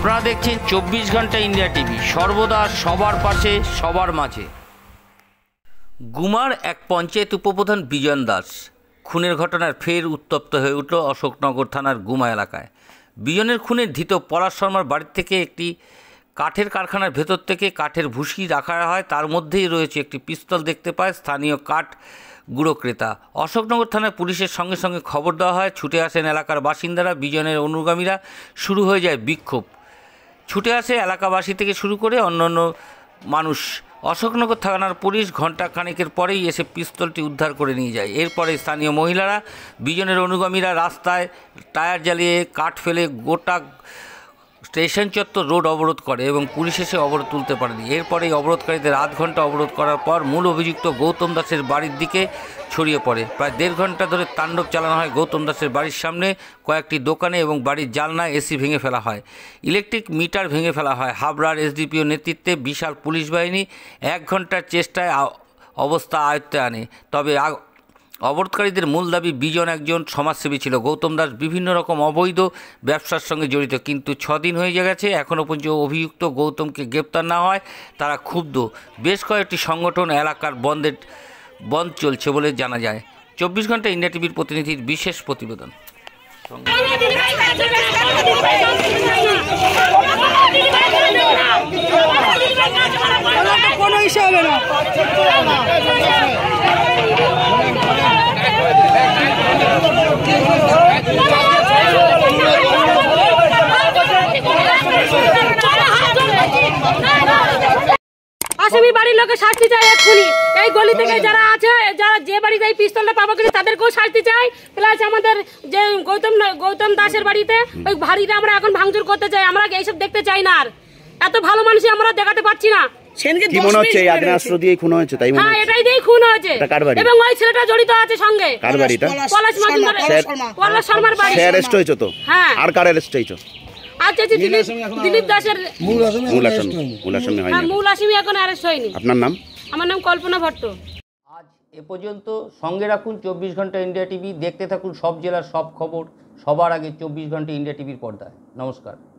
আপনারা দেখছেন চব্বিশ ঘন্টা ইন্ডিয়া টিভি সর্বদা সবার পাশে সবার মাঝে গুমার এক পঞ্চায়েত উপপ্রধান বিজন দাস খুনের ঘটনার ফের উত্তপ্ত হয়ে উঠল অশোকনগর থানার গুমা এলাকায় বিজনের খুনে ধৃত পলাশ শর্মার বাড়ির থেকে একটি কাঠের কারখানার ভেতর থেকে কাঠের ভুসি রাখা হয় তার মধ্যেই রয়েছে একটি পিস্তল দেখতে পায় স্থানীয় কাঠ গুঁড়ো ক্রেতা অশোকনগর থানায় পুলিশের সঙ্গে সঙ্গে খবর দেওয়া হয় ছুটে আসেন এলাকার বাসিন্দারা বিজনের অনুগামীরা শুরু হয়ে যায় বিক্ষোভ ছুটে আসে এলাকাবাসী থেকে শুরু করে অন্যান্য মানুষ অশোকনগর থানার পুলিশ ঘণ্টা খানেকের পরেই এসে পিস্তলটি উদ্ধার করে নিয়ে যায় এরপরে স্থানীয় মহিলারা বিজনের অনুগামীরা রাস্তায় টায়ার জ্বালিয়ে কাঠ ফেলে গোটা স্টেশন চত্বর রোড অবরোধ করে এবং পুলিশ এসে অবরোধ তুলতে পারেনি এরপরে এই অবরোধকারীদের আধ ঘন্টা অবরোধ করার পর মূল অভিযুক্ত গৌতম দাসের বাড়ির দিকে ছড়িয়ে পড়ে প্রায় দেড় ঘন্টা ধরে তাণ্ডব চালানো হয় গৌতম দাসের বাড়ির সামনে কয়েকটি দোকানে এবং বাড়ির জালনায় এসি ভেঙে ফেলা হয় ইলেকট্রিক মিটার ভেঙে ফেলা হয় হাবড়ার এসডিপিও নেতৃত্বে বিশাল পুলিশ বাহিনী এক ঘন্টার চেষ্টায় অবস্থা আয়ত্তে আনে তবে অবরোধকারীদের মূল দাবি বিজন একজন সমাজসেবী ছিল গৌতম দাস বিভিন্ন রকম অবৈধ ব্যবসার সঙ্গে জড়িত কিন্তু ছদিন হয়ে গেছে এখনও পর্যন্ত অভিযুক্ত গৌতমকে গ্রেপ্তার না হয় তারা ক্ষুব্ধ বেশ কয়েকটি সংগঠন এলাকার বন্ধের বন্ধ চলছে বলে জানা যায় চব্বিশ ঘন্টা ইন্ডিয়া টিভির প্রতিনিধির বিশেষ প্রতিবেদন কোনো ইস্যু হবে না আসামি বাড়ির লোকে শাস্তি চাই এক্ষুনি এই গলি থেকে যারা আছে যারা যে বাড়িতে এই পিস্তলটা পাবো কিনা তাদেরকেও শাস্তি চাই প্লাস আমাদের যে গৌতম গৌতম দাসের বাড়িতে ওই বাড়িটা আমরা এখন ভাঙচুর করতে চাই আমরা এইসব দেখতে চাই না আর এত ভালো মানুষই আমরা দেখাতে পাচ্ছি না হ্যাঁ, এটাই দিয়ে খুন হয়েছে এবং ওই ছেলেটা জড়িত আছে সঙ্গে হ্যাঁ। আর কার অ্যারেস্ট হয়েছে চেয়েছি আচ্ছা, আচ্ছা, দিলীপ দিলীপ দাসের মূল আসামি মূল আসামি হয়নি মূল আসামি হ্যাঁ, এখন অ্যারেস্ট হয়নি আপনার নাম আমার নাম কল্পনা ভট্ট আজ এ পর্যন্ত সঙ্গে রাখুন চব্বিশ ঘন্টা ইন্ডিয়া টিভি দেখতে থাকুন সব জেলার সব খবর সবার আগে চব্বিশ ঘন্টা ইন্ডিয়া টিভির পর্দায় নমস্কার